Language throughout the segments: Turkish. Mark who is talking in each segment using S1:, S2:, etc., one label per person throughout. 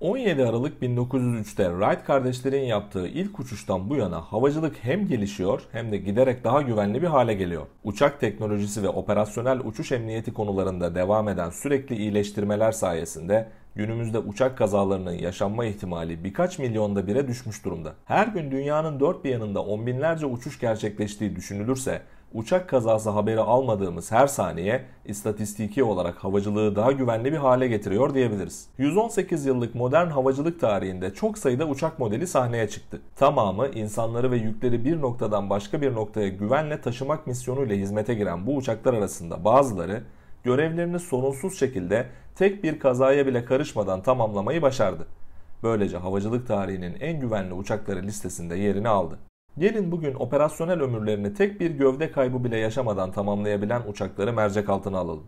S1: 17 Aralık 1903'te Wright kardeşlerin yaptığı ilk uçuştan bu yana havacılık hem gelişiyor hem de giderek daha güvenli bir hale geliyor. Uçak teknolojisi ve operasyonel uçuş emniyeti konularında devam eden sürekli iyileştirmeler sayesinde günümüzde uçak kazalarının yaşanma ihtimali birkaç milyonda bire düşmüş durumda. Her gün dünyanın dört bir yanında on binlerce uçuş gerçekleştiği düşünülürse uçak kazası haberi almadığımız her saniye istatistiki olarak havacılığı daha güvenli bir hale getiriyor diyebiliriz. 118 yıllık modern havacılık tarihinde çok sayıda uçak modeli sahneye çıktı. Tamamı insanları ve yükleri bir noktadan başka bir noktaya güvenle taşımak misyonuyla hizmete giren bu uçaklar arasında bazıları görevlerini sorunsuz şekilde tek bir kazaya bile karışmadan tamamlamayı başardı. Böylece havacılık tarihinin en güvenli uçakları listesinde yerini aldı. Gelin bugün operasyonel ömürlerini tek bir gövde kaybı bile yaşamadan tamamlayabilen uçakları mercek altına alalım.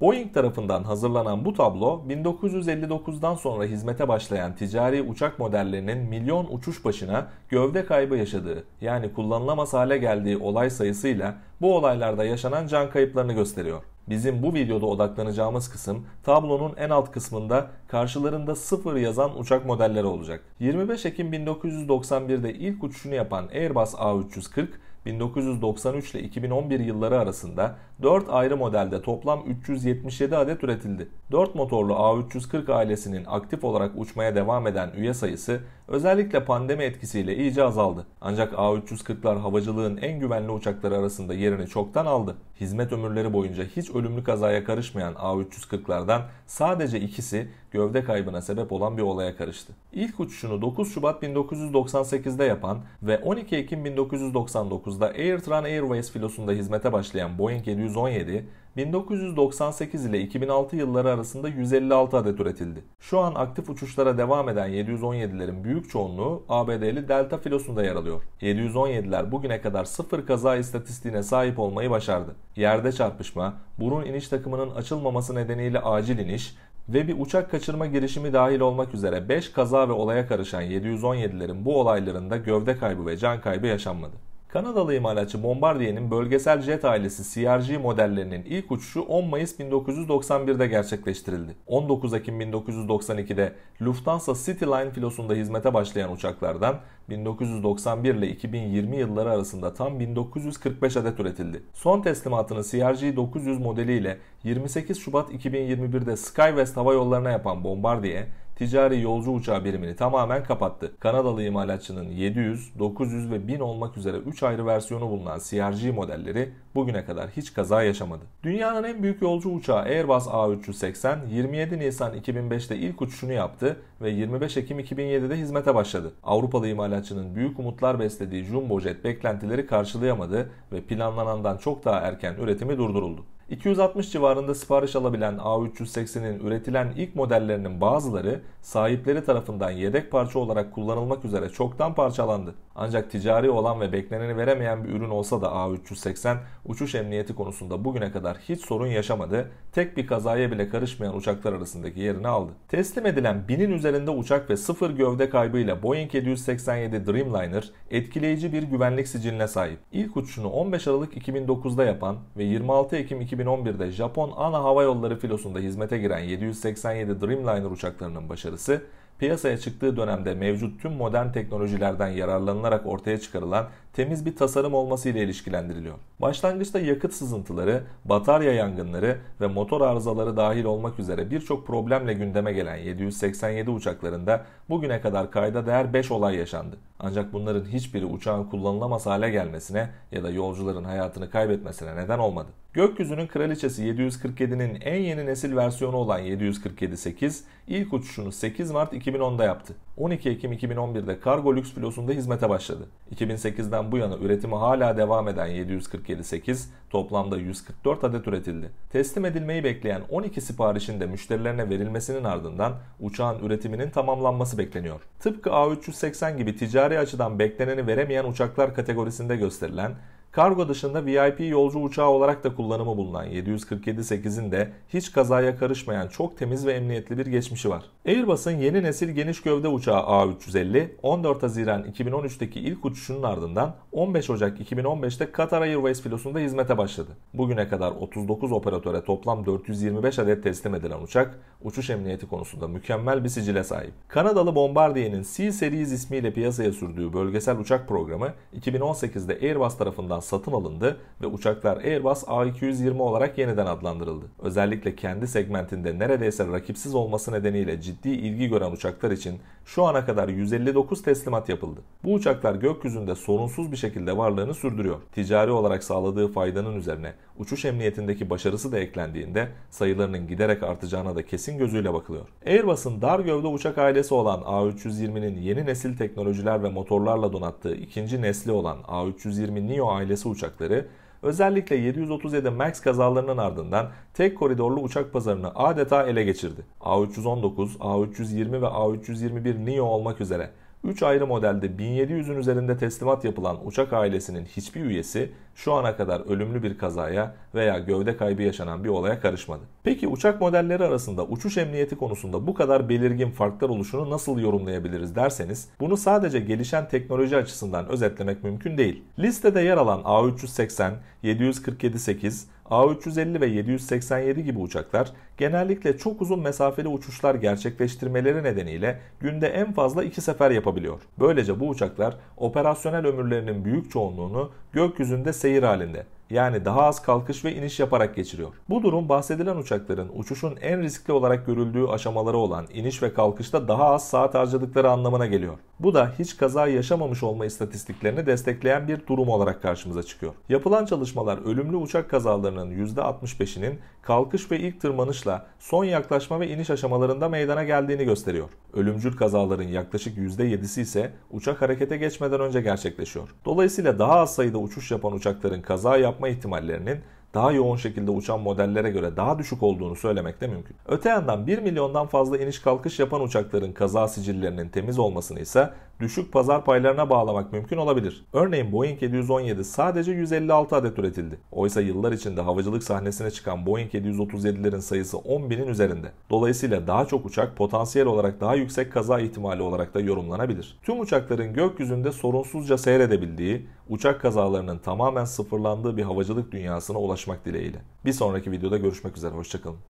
S1: Boeing tarafından hazırlanan bu tablo 1959'dan sonra hizmete başlayan ticari uçak modellerinin milyon uçuş başına gövde kaybı yaşadığı yani kullanılamaz hale geldiği olay sayısıyla bu olaylarda yaşanan can kayıplarını gösteriyor. Bizim bu videoda odaklanacağımız kısım tablonun en alt kısmında karşılarında 0 yazan uçak modelleri olacak. 25 Ekim 1991'de ilk uçuşunu yapan Airbus A340 1993 ile 2011 yılları arasında 4 ayrı modelde toplam 377 adet üretildi. 4 motorlu A340 ailesinin aktif olarak uçmaya devam eden üye sayısı özellikle pandemi etkisiyle iyice azaldı. Ancak A340'lar havacılığın en güvenli uçakları arasında yerini çoktan aldı. Hizmet ömürleri boyunca hiç ölümlü kazaya karışmayan A340'lardan sadece ikisi gövde kaybına sebep olan bir olaya karıştı. İlk uçuşunu 9 Şubat 1998'de yapan ve 12 Ekim 1999'da AirTran Airways filosunda hizmete başlayan Boeing 700 117, 1998 ile 2006 yılları arasında 156 adet üretildi. Şu an aktif uçuşlara devam eden 717'lerin büyük çoğunluğu ABD'li Delta filosunda yer alıyor. 717'ler bugüne kadar sıfır kaza istatistiğine sahip olmayı başardı. Yerde çarpışma, burun iniş takımının açılmaması nedeniyle acil iniş ve bir uçak kaçırma girişimi dahil olmak üzere 5 kaza ve olaya karışan 717'lerin bu olaylarında gövde kaybı ve can kaybı yaşanmadı. Kanadalı imalatçı Bombardier'in bölgesel jet ailesi CRJ modellerinin ilk uçuşu 10 Mayıs 1991'de gerçekleştirildi. 19 Ekim 1992'de Lufthansa Cityline filosunda hizmete başlayan uçaklardan 1991 ile 2020 yılları arasında tam 1945 adet üretildi. Son teslimatını CRJ 900 modeliyle 28 Şubat 2021'de SkyWest Hava Yolları'na yapan Bombardier, ticari yolcu uçağı birimini tamamen kapattı. Kanadalı imalatçının 700, 900 ve 1000 olmak üzere 3 ayrı versiyonu bulunan CRG modelleri bugüne kadar hiç kaza yaşamadı. Dünyanın en büyük yolcu uçağı Airbus A380 27 Nisan 2005'te ilk uçuşunu yaptı ve 25 Ekim 2007'de hizmete başladı. Avrupalı imalatçının büyük umutlar beslediği Jumbo Jet beklentileri karşılayamadı ve planlanandan çok daha erken üretimi durduruldu. 260 civarında sipariş alabilen A380'in üretilen ilk modellerinin bazıları sahipleri tarafından yedek parça olarak kullanılmak üzere çoktan parçalandı. Ancak ticari olan ve bekleneni veremeyen bir ürün olsa da A380 uçuş emniyeti konusunda bugüne kadar hiç sorun yaşamadı, tek bir kazaya bile karışmayan uçaklar arasındaki yerini aldı. Teslim edilen binin üzerinde uçak ve sıfır gövde kaybıyla Boeing 787 Dreamliner etkileyici bir güvenlik siciline sahip. İlk uçuşunu 15 Aralık 2009'da yapan ve 26 Ekim 2009 2011'de Japon ana hava yolları filosunda hizmete giren 787 Dreamliner uçaklarının başarısı piyasaya çıktığı dönemde mevcut tüm modern teknolojilerden yararlanılarak ortaya çıkarılan temiz bir tasarım olması ile ilişkilendiriliyor. Başlangıçta yakıt sızıntıları, batarya yangınları ve motor arızaları dahil olmak üzere birçok problemle gündeme gelen 787 uçaklarında bugüne kadar kayda değer 5 olay yaşandı. Ancak bunların hiçbiri uçağın kullanılamaz hale gelmesine ya da yolcuların hayatını kaybetmesine neden olmadı. Gökyüzünün kraliçesi 747'nin en yeni nesil versiyonu olan 747-8 ilk uçuşunu 8 Mart 2000 2010'da yaptı. 12 Ekim 2011'de kargo lüks filosunda hizmete başladı. 2008'den bu yana üretimi hala devam eden 747-8 toplamda 144 adet üretildi. Teslim edilmeyi bekleyen 12 siparişin de müşterilerine verilmesinin ardından uçağın üretiminin tamamlanması bekleniyor. Tıpkı A380 gibi ticari açıdan bekleneni veremeyen uçaklar kategorisinde gösterilen Kargo dışında VIP yolcu uçağı olarak da kullanımı bulunan 747-8'in de hiç kazaya karışmayan çok temiz ve emniyetli bir geçmişi var. Airbus'un yeni nesil geniş gövde uçağı A350, 14 Haziran 2013'teki ilk uçuşunun ardından 15 Ocak 2015'te Qatar Airways filosunda hizmete başladı. Bugüne kadar 39 operatöre toplam 425 adet teslim edilen uçak, uçuş emniyeti konusunda mükemmel bir sicile sahip. Kanadalı Bombardier'in C Series ismiyle piyasaya sürdüğü bölgesel uçak programı 2018'de Airbus tarafından satın alındı ve uçaklar Airbus A220 olarak yeniden adlandırıldı. Özellikle kendi segmentinde neredeyse rakipsiz olması nedeniyle ciddi ciddi ilgi gören uçaklar için şu ana kadar 159 teslimat yapıldı. Bu uçaklar gökyüzünde sorunsuz bir şekilde varlığını sürdürüyor. Ticari olarak sağladığı faydanın üzerine uçuş emniyetindeki başarısı da eklendiğinde sayılarının giderek artacağına da kesin gözüyle bakılıyor. Airbus'un dar gövde uçak ailesi olan A320'nin yeni nesil teknolojiler ve motorlarla donattığı ikinci nesli olan A320 Neo ailesi uçakları özellikle 737 MAX kazalarının ardından tek koridorlu uçak pazarını adeta ele geçirdi. A319, A320 ve A321 NEO olmak üzere 3 ayrı modelde 1700'ün üzerinde teslimat yapılan uçak ailesinin hiçbir üyesi şu ana kadar ölümlü bir kazaya veya gövde kaybı yaşanan bir olaya karışmadı. Peki uçak modelleri arasında uçuş emniyeti konusunda bu kadar belirgin farklar oluşunu nasıl yorumlayabiliriz derseniz bunu sadece gelişen teknoloji açısından özetlemek mümkün değil. Listede yer alan A380, 747-8, A350 ve 787 gibi uçaklar genellikle çok uzun mesafeli uçuşlar gerçekleştirmeleri nedeniyle günde en fazla 2 sefer yapabiliyor. Böylece bu uçaklar operasyonel ömürlerinin büyük çoğunluğunu gökyüzünde seyir halinde yani daha az kalkış ve iniş yaparak geçiriyor. Bu durum bahsedilen uçakların uçuşun en riskli olarak görüldüğü aşamaları olan iniş ve kalkışta daha az saat harcadıkları anlamına geliyor. Bu da hiç kaza yaşamamış olma istatistiklerini destekleyen bir durum olarak karşımıza çıkıyor. Yapılan çalışmalar ölümlü uçak kazalarının %65'inin kalkış ve ilk tırmanışla son yaklaşma ve iniş aşamalarında meydana geldiğini gösteriyor. Ölümcül kazaların yaklaşık %7'si ise uçak harekete geçmeden önce gerçekleşiyor. Dolayısıyla daha az sayıda uçuş yapan uçakların kaza yapma ihtimallerinin daha yoğun şekilde uçan modellere göre daha düşük olduğunu söylemek de mümkün. Öte yandan 1 milyondan fazla iniş kalkış yapan uçakların kaza sicillerinin temiz olmasını ise düşük pazar paylarına bağlamak mümkün olabilir. Örneğin Boeing 717 sadece 156 adet üretildi. Oysa yıllar içinde havacılık sahnesine çıkan Boeing 737'lerin sayısı 10.000'in üzerinde. Dolayısıyla daha çok uçak potansiyel olarak daha yüksek kaza ihtimali olarak da yorumlanabilir. Tüm uçakların gökyüzünde sorunsuzca seyredebildiği, uçak kazalarının tamamen sıfırlandığı bir havacılık dünyasına ulaşmak dileğiyle. Bir sonraki videoda görüşmek üzere, hoşçakalın.